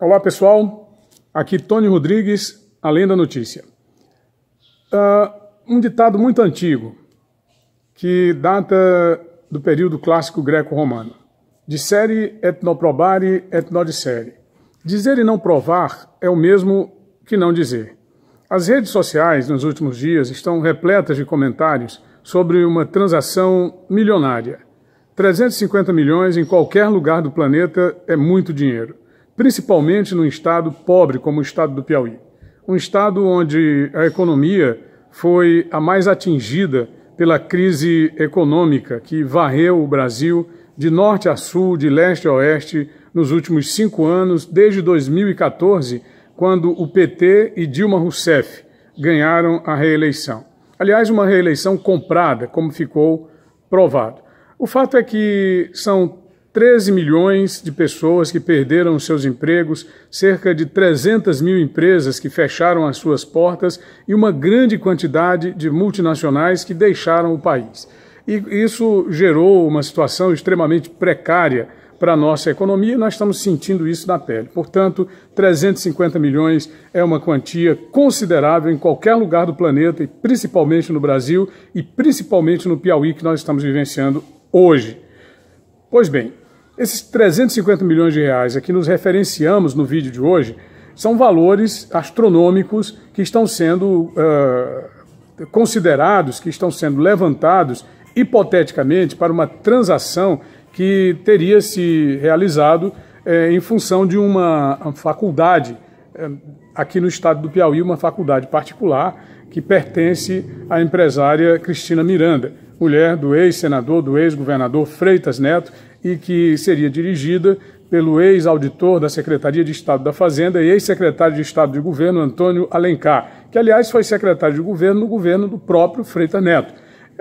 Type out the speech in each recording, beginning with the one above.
Olá pessoal, aqui Tony Rodrigues, Além da Notícia. Uh, um ditado muito antigo, que data do período clássico greco-romano. Dissere et non probare et non dissere. Dizer e não provar é o mesmo que não dizer. As redes sociais nos últimos dias estão repletas de comentários sobre uma transação milionária. 350 milhões em qualquer lugar do planeta é muito dinheiro principalmente num estado pobre como o estado do Piauí. Um estado onde a economia foi a mais atingida pela crise econômica que varreu o Brasil de norte a sul, de leste a oeste, nos últimos cinco anos, desde 2014, quando o PT e Dilma Rousseff ganharam a reeleição. Aliás, uma reeleição comprada, como ficou provado. O fato é que são 13 milhões de pessoas que perderam seus empregos, cerca de 300 mil empresas que fecharam as suas portas e uma grande quantidade de multinacionais que deixaram o país. E isso gerou uma situação extremamente precária para a nossa economia e nós estamos sentindo isso na pele. Portanto, 350 milhões é uma quantia considerável em qualquer lugar do planeta, e principalmente no Brasil e principalmente no Piauí que nós estamos vivenciando hoje. Pois bem, esses 350 milhões de reais a que nos referenciamos no vídeo de hoje são valores astronômicos que estão sendo uh, considerados, que estão sendo levantados hipoteticamente para uma transação que teria se realizado eh, em função de uma faculdade eh, aqui no estado do Piauí, uma faculdade particular que pertence à empresária Cristina Miranda mulher do ex-senador, do ex-governador Freitas Neto, e que seria dirigida pelo ex-auditor da Secretaria de Estado da Fazenda e ex-secretário de Estado de Governo, Antônio Alencar, que, aliás, foi secretário de governo no governo do próprio Freitas Neto.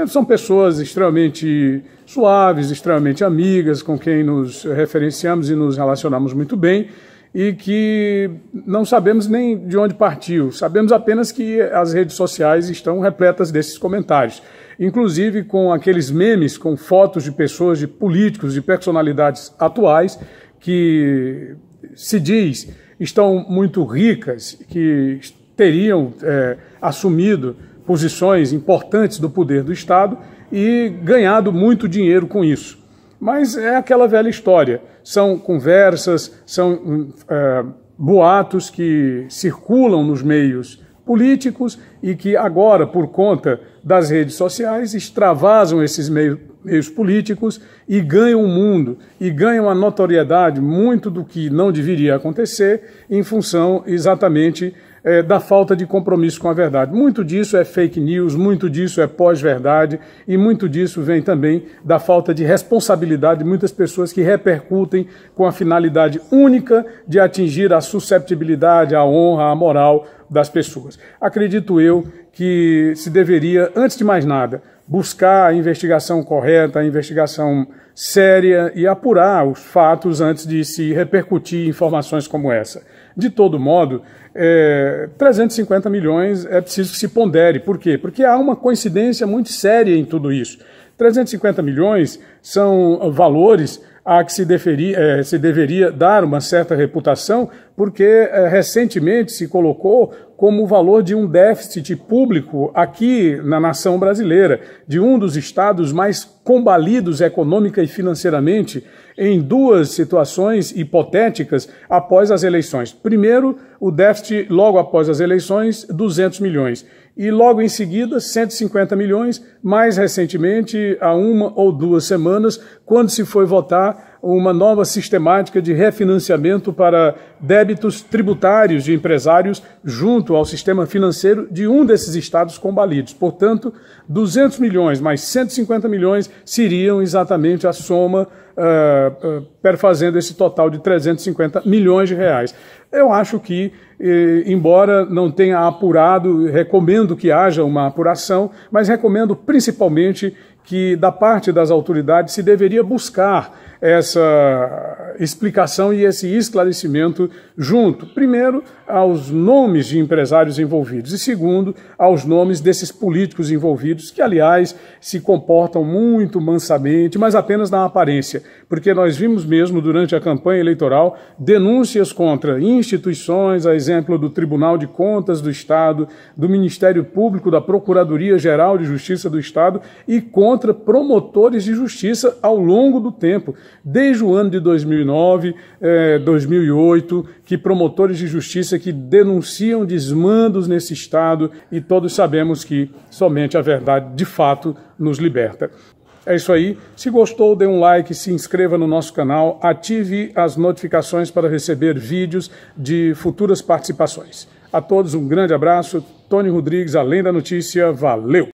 São pessoas extremamente suaves, extremamente amigas, com quem nos referenciamos e nos relacionamos muito bem, e que não sabemos nem de onde partiu. Sabemos apenas que as redes sociais estão repletas desses comentários, inclusive com aqueles memes com fotos de pessoas, de políticos, de personalidades atuais que se diz estão muito ricas, que teriam é, assumido posições importantes do poder do Estado e ganhado muito dinheiro com isso. Mas é aquela velha história são conversas, são hum, é, boatos que circulam nos meios políticos e que agora, por conta das redes sociais, extravasam esses meios, meios políticos e ganham o mundo e ganham a notoriedade muito do que não deveria acontecer em função exatamente é, da falta de compromisso com a verdade. Muito disso é fake news, muito disso é pós-verdade e muito disso vem também da falta de responsabilidade de muitas pessoas que repercutem com a finalidade única de atingir a susceptibilidade, a honra, a moral das pessoas. Acredito eu que se deveria, antes de mais nada, buscar a investigação correta, a investigação séria e apurar os fatos antes de se repercutir informações como essa. De todo modo, é, 350 milhões é preciso que se pondere. Por quê? Porque há uma coincidência muito séria em tudo isso. 350 milhões são valores a que se, é, se deveria dar uma certa reputação, porque é, recentemente se colocou como o valor de um déficit público aqui na nação brasileira, de um dos estados mais combalidos econômica e financeiramente, em duas situações hipotéticas após as eleições. Primeiro, o déficit logo após as eleições, 200 milhões. E logo em seguida, 150 milhões, mais recentemente, há uma ou duas semanas, quando se foi votar uma nova sistemática de refinanciamento para débitos tributários de empresários junto ao sistema financeiro de um desses estados combalidos. Portanto, 200 milhões mais 150 milhões seriam exatamente a soma uh, uh, perfazendo esse total de 350 milhões de reais. Eu acho que, eh, embora não tenha apurado, recomendo que haja uma apuração, mas recomendo principalmente que da parte das autoridades se deveria buscar essa explicação e esse esclarecimento junto, primeiro, aos nomes de empresários envolvidos e, segundo, aos nomes desses políticos envolvidos, que, aliás, se comportam muito mansamente, mas apenas na aparência, porque nós vimos mesmo durante a campanha eleitoral denúncias contra instituições, a exemplo do Tribunal de Contas do Estado, do Ministério Público, da Procuradoria Geral de Justiça do Estado e contra promotores de justiça ao longo do tempo desde o ano de 2009, eh, 2008, que promotores de justiça que denunciam desmandos nesse Estado e todos sabemos que somente a verdade de fato nos liberta. É isso aí. Se gostou, dê um like, se inscreva no nosso canal, ative as notificações para receber vídeos de futuras participações. A todos um grande abraço. Tony Rodrigues, Além da Notícia. Valeu!